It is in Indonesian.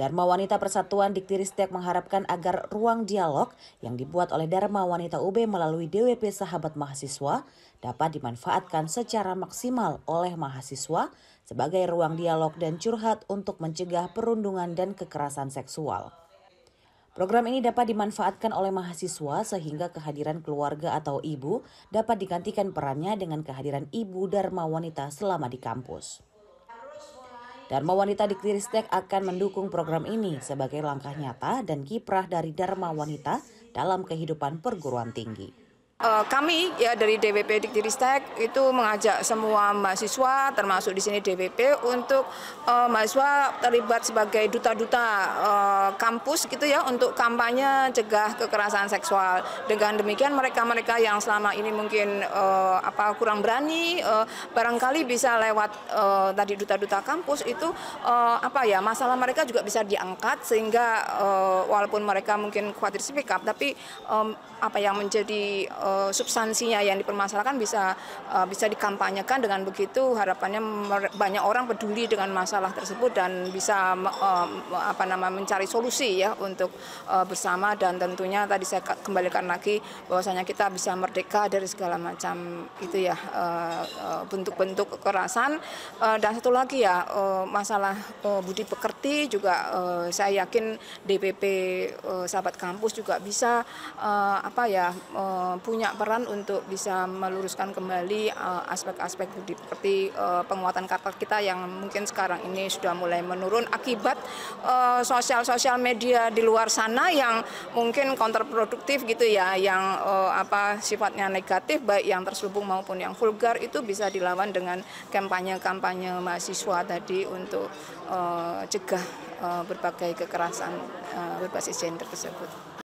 Dharma Wanita Persatuan Diktiristek mengharapkan agar ruang dialog yang dibuat oleh Dharma Wanita UB melalui DWP Sahabat Mahasiswa dapat dimanfaatkan secara maksimal oleh mahasiswa sebagai ruang dialog dan curhat untuk mencegah perundungan dan kekerasan seksual. Program ini dapat dimanfaatkan oleh mahasiswa sehingga kehadiran keluarga atau ibu dapat digantikan perannya dengan kehadiran ibu Dharma Wanita selama di kampus. Dharma Wanita di Kristek akan mendukung program ini sebagai langkah nyata dan kiprah dari Dharma Wanita dalam kehidupan perguruan tinggi. Eh, kami ya dari DWP Diktiristek itu mengajak semua mahasiswa termasuk di sini DWP untuk uh, mahasiswa terlibat sebagai duta-duta uh, kampus gitu ya untuk kampanye cegah kekerasan seksual. Dengan demikian mereka-mereka yang selama ini mungkin uh, apa kurang berani uh, barangkali bisa lewat uh, tadi duta-duta kampus itu uh, apa ya masalah mereka juga bisa diangkat sehingga uh, walaupun mereka mungkin khawatir speak up tapi um, apa yang menjadi uh, Eh, substansinya yang dipermasalahkan bisa eh, bisa dikampanyekan dengan begitu harapannya banyak orang peduli dengan masalah tersebut dan bisa eh, apa nama mencari solusi ya untuk bersama dan tentunya tadi saya kembalikan lagi bahwasanya kita bisa merdeka dari segala macam itu ya bentuk-bentuk kekerasan dan satu lagi ya masalah budi pekerti juga saya yakin DPP sahabat kampus juga bisa apa ya uh, punya punya peran untuk bisa meluruskan kembali eh, aspek-aspek uh, budi seperti uh, penguatan karakter kita yang mungkin sekarang ini sudah mulai menurun akibat uh, sosial-sosial media di luar sana yang mungkin kontraproduktif gitu ya, yang uh, apa sifatnya negatif baik yang terselubung maupun yang vulgar itu bisa dilawan dengan kampanye-kampanye mahasiswa tadi untuk uh, cegah uh, berbagai kekerasan uh, berbasis gender tersebut.